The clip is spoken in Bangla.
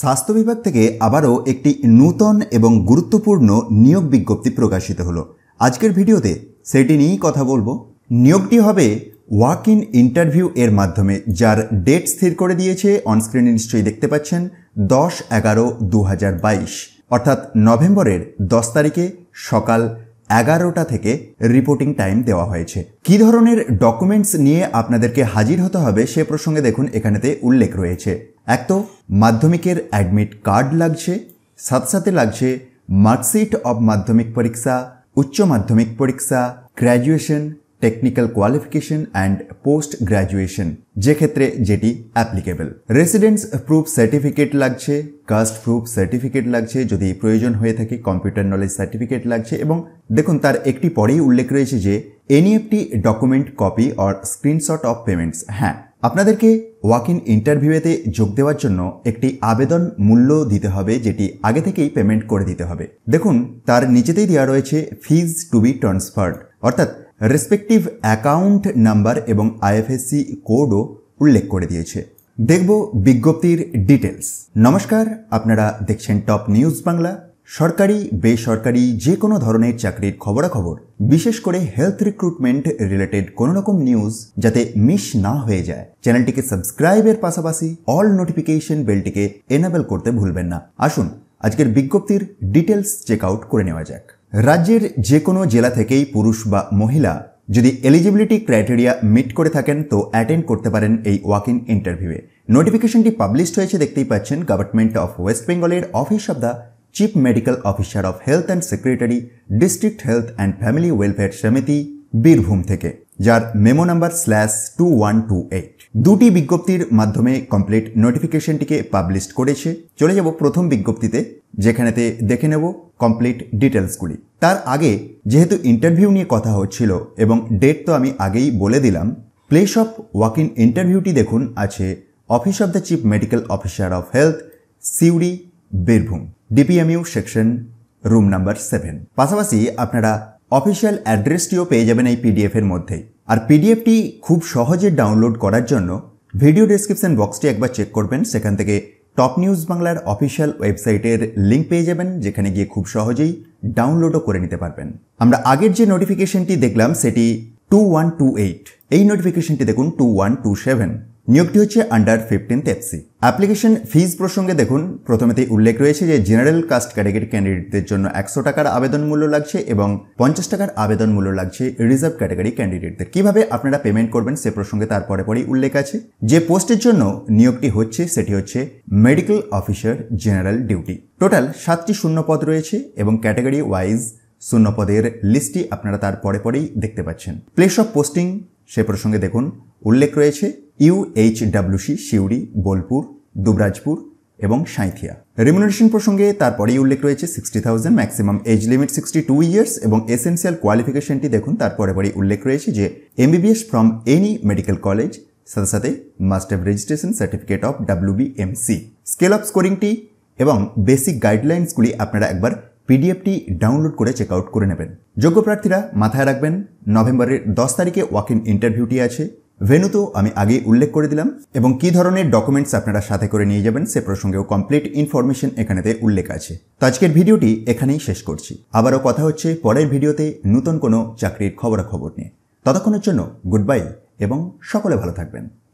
স্বাস্থ্য বিভাগ থেকে আবারও একটি নূতন এবং গুরুত্বপূর্ণ নিয়োগ বিজ্ঞপ্তি প্রকাশিত হলো আজকের ভিডিওতে সেটি নিয়েই কথা বলবো নিয়োগটি হবে ওয়াক ইন ইন্টারভিউ এর মাধ্যমে যার ডেট স্থির করে দিয়েছে অনস্ক্রিনে নিশ্চয়ই দেখতে পাচ্ছেন দশ এগারো দু অর্থাৎ নভেম্বরের দশ তারিখে সকাল এগারোটা থেকে রিপোর্টিং টাইম দেওয়া হয়েছে কি ধরনের ডকুমেন্টস নিয়ে আপনাদেরকে হাজির হতে হবে সে প্রসঙ্গে দেখুন এখানেতে উল্লেখ রয়েছে এক তো মাধ্যমিকের অ্যাডমিট কার্ড লাগছে সাথে সাথে লাগছে মার্কশিট অব মাধ্যমিক পরীক্ষা উচ্চ মাধ্যমিক পরীক্ষা graduation technical qualification and post graduation যে ক্ষেত্রে যেটি অ্যাপ্লিকেবল রেসিডেন্স প্রুফ সার্টিফিকেট লাগছে কাস্ট প্রুফ সার্টিফিকেট লাগছে যদি প্রয়োজন হয়ে থাকে কম্পিউটার নলেজ সার্টিফিকেট লাগছে এবং দেখুন তার একটি পরেই উল্লেখ রয়েছে যে NEFT document copy or screenshot of payments হ্যাঁ আপনাদেরকে ওয়াক ইন ইন্টারভিউতে যোগ দেওয়ার জন্য একটি আবেদন মূল্য দিতে হবে যেটি আগে থেকেই পেমেন্ট করে দিতে হবে দেখুন তার নিচেতেই দেওয়া রয়েছে ফিজ টু বি ট্রান্সফার্ড অর্থাৎ রেসপেক্টিভ অ্যাকাউন্ট নাম্বার এবং আইএফএসসি কোডও উল্লেখ করে দিয়েছে দেখব বিজ্ঞপ্তির ডিটেলস নমস্কার আপনারা দেখছেন টপ নিউজ বাংলা সরকারি বেসরকারি যে কোনো ধরনের চাকরির খবরাখবর বিশেষ করে হেলথ রিক্রুটমেন্ট রিলেটেড কোনো রকম নিউজ যাতে মিস না হয়ে যায় চ্যানেলটিকে সাবস্ক্রাইবের পাশাপাশি অল নোটিফিকেশন বেলটিকে এনাবেল করতে ভুলবেন না আসুন আজকের বিজ্ঞপ্তির ডিটেলস চেক আউট করে নেওয়া যাক রাজ্যের যে কোনো জেলা থেকেই পুরুষ বা মহিলা যদি এলিজিবিলিটি ক্রাইটেরিয়া মিট করে থাকেন তো অ্যাটেন্ড করতে পারেন এই ওয়াক ইন ইন্টারভিউয়ে নোটিফিকেশনটি পাবলিশ হয়েছে দেখতেই পাচ্ছেন গভর্নমেন্ট অফ ওয়েস্ট বেঙ্গলের office of the chief medical officer of health and secretary district health and family welfare সমিতি বীরভূম থেকে যার memo number slash two one two eight দুটি বিজ্ঞপ্তির মাধ্যমে কমপ্লিট নোটিফিকেশনটিকে পাবলিশ করেছে চলে যাব প্রথম বিজ্ঞপ্তিতে যেখানেতে দেখে নেব কমপ্লিট ডিটেলসগুলি তার আগে যেহেতু ইন্টারভিউ নিয়ে কথা হচ্ছিল এবং ডেট তো আমি আগেই বলে দিলাম প্লেস অফ ওয়াক ইন ইন্টারভিউটি দেখুন আছে office of the chief medical officer of health Suri Birbhum DPMU section room number seven পাশাপাশি আপনারা অফিসিয়াল অ্যাড্রেসটিও পেয়ে যাবেন এই পিডিএফের মধ্যেই আর পিডিএফটি খুব সহজে ডাউনলোড করার জন্য ভিডিও ডেসক্রিপশন বক্সটি একবার চেক করবেন সেখান থেকে টপ নিউজ বাংলার অফিসিয়াল ওয়েবসাইটের লিঙ্ক পেয়ে যাবেন যেখানে গিয়ে খুব সহজেই ডাউনলোডও করে নিতে পারবেন আমরা আগের যে নোটিফিকেশনটি দেখলাম সেটি টু ওয়ান টু এইট এই নোটিফিকেশনটি দেখুন টু ওয়ান টু সেভেন নিয়োগটি হচ্ছে under fifteenth FC application fees প্রসঙ্গে দেখুন প্রথমেতেই উল্লেখ রয়েছে যে জেনারেল কাস্ট ক্যাটাগরি ক্যান্ডিডেটদের জন্য একশো টাকার আবেদন মূল্য লাগছে এবং পঞ্চাশ টাকার আবেদন মূল্য লাগছে রিজার্ভ ক্যাটাগরি ক্যান্ডিডেটদের কিভাবে আপনারা পেমেন্ট করবেন সে প্রসঙ্গে তারপরে পরেই উল্লেখ আছে যে পোস্টের জন্য নিয়োগটি হচ্ছে সেটি হচ্ছে medical officer general duty total সাতটি শূন্যপদ রয়েছে এবং ক্যাটাগরি ওয়াইজ শূন্যপদের লিস্টটি আপনারা তার পরে পরেই দেখতে পাচ্ছেন প্লেস অফ পোস্টিং সে প্রসঙ্গে দেখুন উল্লেখ রয়েছে ডাব্লিউসি সিউড়ি বোলপুর দুবরাজপুর এবং সাঁথিয়া রেমুনারেশন প্রসঙ্গে তারপরেই উল্লেখ রয়েছে sixty thousand maximum age limit sixty two years এবং এসেন্সিয়াল কোয়ালিফিকেশনটি দেখুন তারপরে পরেই উল্লেখ রয়েছে যে MBBS from any medical college সাথে সাথে must registration certificate of WBMC scale of স্কোরিংটি এবং বেসিক গাইডলাইন্সগুলি আপনারা একবার পিডিএফটি ডাউনলোড করে চেক আউট করে নেবেন যোগ্য প্রার্থীরা মাথায় রাখবেন নভেম্বরের দশ তারিখে ওয়াক ইন ইন্টারভিউটি আছে তো আমি আগেই উল্লেখ করে দিলাম এবং কি ধরনের ডকুমেন্টস আপনারা সাথে করে নিয়ে যাবেন সে প্রসঙ্গেও কমপ্লিট ইনফরমেশন এখানেতে উল্লেখ আছে তো আজকের ভিডিওটি এখানেই শেষ করছি আবারও কথা হচ্ছে পরের ভিডিওতে নতুন কোনো চাকরির খবরাখবর নিয়ে ততক্ষণের জন্য গুড বাই এবং সকলে ভালো থাকবেন